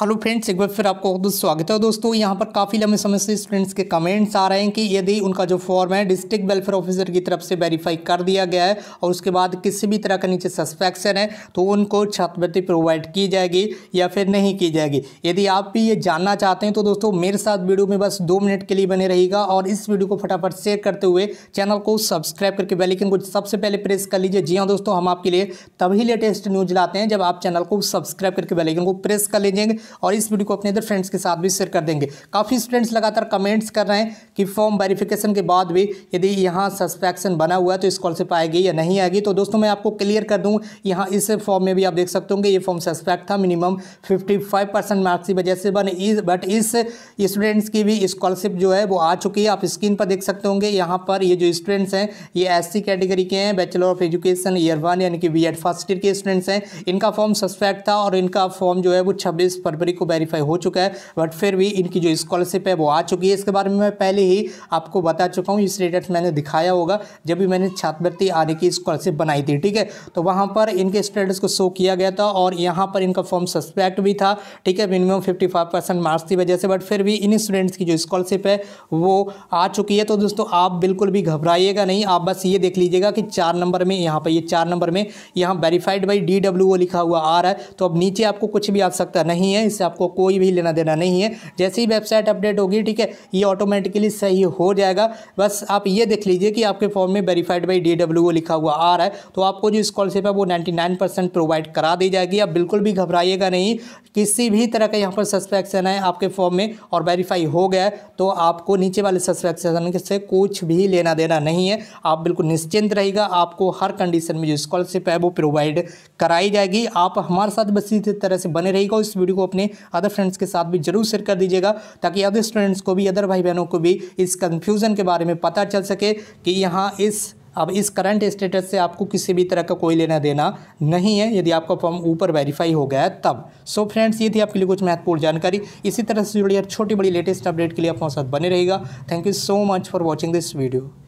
hello friends एक बार फिर आपको बहुत स्वागत है दोस्तों यहाँ पर काफ़ी लंबे समय से स्टूडेंट्स के कमेंट्स आ रहे हैं कि यदि उनका जो फॉर्म है डिस्ट्रिक्ट वेलफेयर ऑफिसर की तरफ से वेरीफाई कर दिया गया है और उसके बाद किसी भी तरह का नीचे सस्पेक्शन है तो उनको छात्रवृत्ति प्रोवाइड की जाएगी या फिर नहीं की जाएगी यदि आप भी ये जानना चाहते हैं तो दोस्तों मेरे साथ वीडियो में बस दो मिनट के लिए बने रहेगा और इस वीडियो को फटाफट शेयर करते हुए चैनल को सब्सक्राइब करके बेलिकन को सबसे पहले प्रेस कर लीजिए जी हाँ दोस्तों हम आपके लिए तभी लेटेस्ट न्यूज लाते हैं जब आप चैनल को सब्सक्राइब करके बेलिकन को प्रेस कर लीजिएगा और इस वीडियो को अपने अदर फ्रेंड्स के साथ भी शेयर कर देंगे काफ़ी स्टूडेंट्स लगातार कमेंट्स कर रहे हैं कि फॉर्म वेरिफिकेशन के बाद भी यदि यहाँ सस्पेक्शन बना हुआ है तो स्कॉलरशिप आएगी या नहीं आएगी तो दोस्तों मैं आपको क्लियर कर दूँ यहाँ इस फॉर्म में भी आप देख सकते होंगे ये फॉर्म सस्पेक्ट था minimum fifty five percent marks की वजह से बन इस बट इस स्टूडेंट्स की भी स्कॉलरशिप जो है वो आ चुकी है आप स्क्रीन पर देख सकते होंगे यहाँ पर ये जो स्टूडेंट्स हैं ये एस कैटेगरी के हैं bachelor of education year one यानी कि बी एड फर्स्ट ईयर के स्टूडेंट्स हैं इनका फॉर्म सस्पेक्ट था और इनका फॉर्म जो है वो छब्बीस पर फरवरी को वेरीफाई हो चुका है बट फिर भी इनकी जो स्कॉलरशिप है वो आ चुकी है इसके बारे में मैं पहले ही आपको बता चुका हूँ इस स्टेटस मैंने दिखाया होगा जब भी मैंने छात्रवृत्ति आने की स्कॉलरशिप बनाई थी ठीक है तो वहाँ पर इनके स्टेटस को शो किया गया था और यहाँ पर इनका फॉर्म सस्पेक्ट भी था ठीक है minimum fifty five percent marks की वजह से बट फिर भी इन स्टूडेंट्स की जो स्कॉलरशिप है वो आ चुकी है तो दोस्तों आप बिल्कुल भी घबराइएगा नहीं आप बस ये देख लीजिएगा कि चार नंबर में यहाँ पर ये चार नंबर में यहाँ वेरीफाइड बाई डी लिखा हुआ आ रहा है तो अब नीचे आपको कुछ भी आ सकता नहीं है हैं इससे आपको कोई भी लेना देना नहीं है जैसे ही वेबसाइट अपडेट होगी ठीक है ये ऑटोमेटिकली सही हो जाएगा बस आप ये देख लीजिए कि आपके फॉर्म में वेरीफाइड बाई डी डब्ल्यू लिखा हुआ आ रहा है तो आपको जो स्कॉलरशिप है वो नाइन्टी प्रोवाइड करा दी जाएगी आप बिल्कुल भी घबराइएगा नहीं किसी भी तरह का यहाँ पर सस्पेक्शन है आपके फॉर्म में और वेरीफाई हो गया तो आपको नीचे वाले सस्पेक्शन से कुछ भी लेना देना नहीं है आप बिल्कुल निश्चिंत रहेगा आपको हर कंडीशन में जो स्कॉलरशिप है वो प्रोवाइड कराई जाएगी आप हमारे साथ बस इसी तरह से बने रहेगा इस वीडियो को अपने अदर फ्रेंड्स के साथ भी जरूर शेयर कर दीजिएगा ताकि अदर स्टूडेंट्स को भी अदर भाई बहनों को भी इस कन्फ्यूज़न के बारे में पता चल सके कि यहाँ इस अब इस करंट स्टेटस से आपको किसी भी तरह का कोई लेना देना नहीं है यदि आपका फॉर्म ऊपर वेरीफाई हो गया है तब सो so फ्रेंड्स ये थी आपके लिए कुछ महत्वपूर्ण जानकारी इसी तरह से जुड़ी हर छोटी बड़ी लेटेस्ट अपडेट के लिए आप हमारे साथ बने रहेगा thank you so much for watching this video